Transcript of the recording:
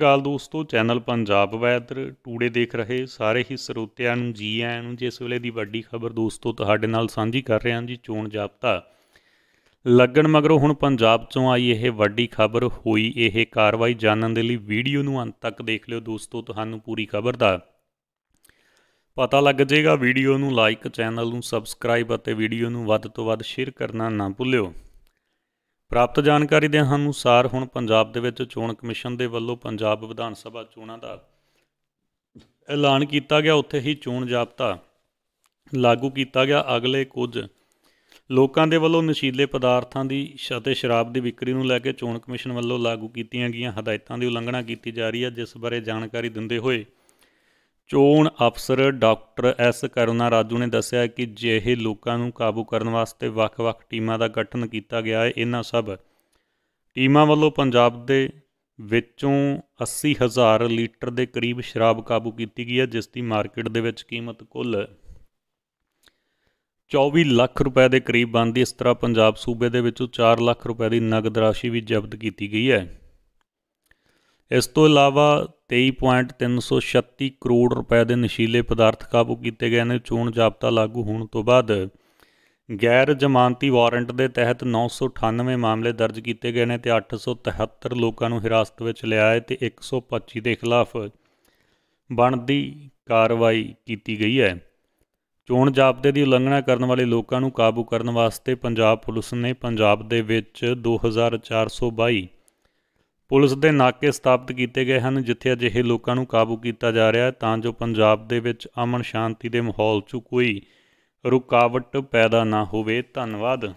ਗਾਲ ਦੋਸਤੋ channel Punjab weather today ਦੇਖ ਰਹੇ ਸਾਰੇ ਹੀ ਸਰੋਤਿਆਂ ਨੂੰ ਜੀ ਆਇਆਂ ਨੂੰ ਜਿਸ ਵੇਲੇ ਦੀ ਵੱਡੀ ਖਬਰ ਦੋਸਤੋ ਤੁਹਾਡੇ ਨਾਲ ਸਾਂਝੀ ਕਰ ਰਹੇ ਹਾਂ ਜੀ ਚੋਣ ਜਾਬਤਾ ਲੱਗਣ ਮਗਰੋਂ ਹੁਣ ਪੰਜਾਬ ਚੋਂ ਆਈ ਇਹ ਵੱਡੀ ਖਬਰ ਹੋਈ ਇਹ ਕਾਰਵਾਈ ਜਾਣਨ ਦੇ ਲਈ ਵੀਡੀਓ ਨੂੰ ਅੰਤ ਤੱਕ ਦੇਖ ਲਿਓ ਦੋਸਤੋ ਤੁਹਾਨੂੰ ਪੂਰੀ ਖਬਰ ਦਾ ਪਤਾ ਲੱਗ ਜਾਏਗਾ ਵੀਡੀਓ ਨੂੰ ਲਾਈਕ ਚੈਨਲ ਨੂੰ ਸਬਸਕ੍ਰਾਈਬ ਅਤੇ ਵੀਡੀਓ ਨੂੰ ਵੱਧ ਤੋਂ ਵੱਧ ਸ਼ੇਅਰ ਕਰਨਾ ਨਾ ਭੁੱਲਿਓ ਪ੍ਰਾਪਤ ਜਾਣਕਾਰੀ ਦੇ ਅਨੁਸਾਰ ਹੁਣ ਪੰਜਾਬ ਦੇ ਵਿੱਚ ਚੋਣ ਕਮਿਸ਼ਨ ਦੇ ਵੱਲੋਂ ਪੰਜਾਬ ਵਿਧਾਨ ਸਭਾ ਚੋਣਾਂ ਦਾ ਐਲਾਨ ਕੀਤਾ ਗਿਆ ਉੱਥੇ ਹੀ ਚੋਣ ਜਾਬਤਾ ਲਾਗੂ ਕੀਤਾ ਗਿਆ ਅਗਲੇ ਕੁਝ ਲੋਕਾਂ ਦੇ ਵੱਲੋਂ ਨਸ਼ੀਲੇ ਪਦਾਰਥਾਂ ਦੀ ਅਤੇ ਸ਼ਰਾਬ ਦੀ ਵਿਕਰੀ ਨੂੰ ਲੈ ਕੇ ਚੋਣ ਕਮਿਸ਼ਨ ਵੱਲੋਂ ਲਾਗੂ ਕੀਤੀਆਂ ਗਈਆਂ ਹਦਾਇਤਾਂ ਦੀ ਉਲੰਘਣਾ ਕੀਤੀ ਜਾ ਰਹੀ ਹੈ ਜਿਸ ਬਾਰੇ ਜਾਣਕਾਰੀ ਦਿੰਦੇ ਹੋਏ ਚੋਣ ਅਫਸਰ ਡਾਕਟਰ ਐਸ ਕਰੁਣਾ ਰਾਜੂ ਨੇ ਦੱਸਿਆ ਕਿ ਜਿਹੇ ਲੋਕਾਂ ਨੂੰ ਕਾਬੂ ਕਰਨ ਵਾਸਤੇ ਵੱਖ-ਵੱਖ ਟੀਮਾਂ ਦਾ ਗਠਨ ਕੀਤਾ ਗਿਆ ਹੈ ਇਹਨਾਂ ਸਭ ਟੀਮਾਂ ਵੱਲੋਂ ਪੰਜਾਬ ਦੇ ਵਿੱਚੋਂ 80000 ਲੀਟਰ ਦੇ ਕਰੀਬ ਸ਼ਰਾਬ ਕਾਬੂ ਕੀਤੀ ਗਈ ਹੈ ਜਿਸ ਦੀ ਮਾਰਕੀਟ ਦੇ ਵਿੱਚ ਕੀਮਤ ਕੁੱਲ 24 ਲੱਖ ਰੁਪਏ ਦੇ ਕਰੀਬ ਬਣਦੀ ਇਸ ਤਰ੍ਹਾਂ ਪੰਜਾਬ ਸੂਬੇ ਦੇ ਵਿੱਚੋਂ 4 ਲੱਖ ਰੁਪਏ ਦੀ ਨਗਦ ਰਾਸ਼ੀ ਵੀ ਜ਼ਬਤ ਕੀਤੀ ਗਈ ਹੈ ਇਸ ਤੋਂ ਇਲਾਵਾ 23.336 ਕਰੋੜ ਰੁਪਏ ਦੇ ਨਸ਼ੀਲੇ ਪਦਾਰਥ ਕਾਬੂ ਕੀਤੇ ਗਏ ਨੇ ਚੋਣ ਜ਼ਾਬਤਾ ਲਾਗੂ ਹੋਣ ਤੋਂ ਬਾਅਦ ਗੈਰ ਜ਼ਮਾਨਤੀ ਵਾਰੰਟ ਦੇ ਤਹਿਤ 998 ਮਾਮਲੇ ਦਰਜ ਕੀਤੇ ਗਏ ਨੇ ਤੇ 873 ਲੋਕਾਂ ਨੂੰ ਹਿਰਾਸਤ ਵਿੱਚ ਲਿਆ ਹੈ ਤੇ 125 ਦੇ ਖਿਲਾਫ ਬਣਦੀ ਕਾਰਵਾਈ ਕੀਤੀ ਗਈ ਹੈ ਚੋਣ ਜ਼ਾਬਤੇ ਦੀ ਉਲੰਘਣਾ ਕਰਨ ਵਾਲੇ ਲੋਕਾਂ ਨੂੰ ਕਾਬੂ ਕਰਨ ਵਾਸਤੇ ਪੰਜਾਬ ਪੁਲਿਸ ਨੇ ਪੰਜਾਬ ਦੇ ਵਿੱਚ 2422 ਪੁਲਿਸ ਦੇ ਨਾਕੇ ਸਥਾਪਿਤ ਕੀਤੇ ਗਏ ਹਨ ਜਿੱਥੇ ਅਜਿਹੇ ਲੋਕਾਂ ਨੂੰ ਕਾਬੂ ਕੀਤਾ ਜਾ ਰਿਹਾ ਹੈ ਤਾਂ ਜੋ ਪੰਜਾਬ ਦੇ ਵਿੱਚ ਅਮਨ ਸ਼ਾਂਤੀ ਦੇ ਮਾਹੌਲ 'ਚ ਕੋਈ ਰੁਕਾਵਟ ਪੈਦਾ ਨਾ ਹੋਵੇ ਧੰਨਵਾਦ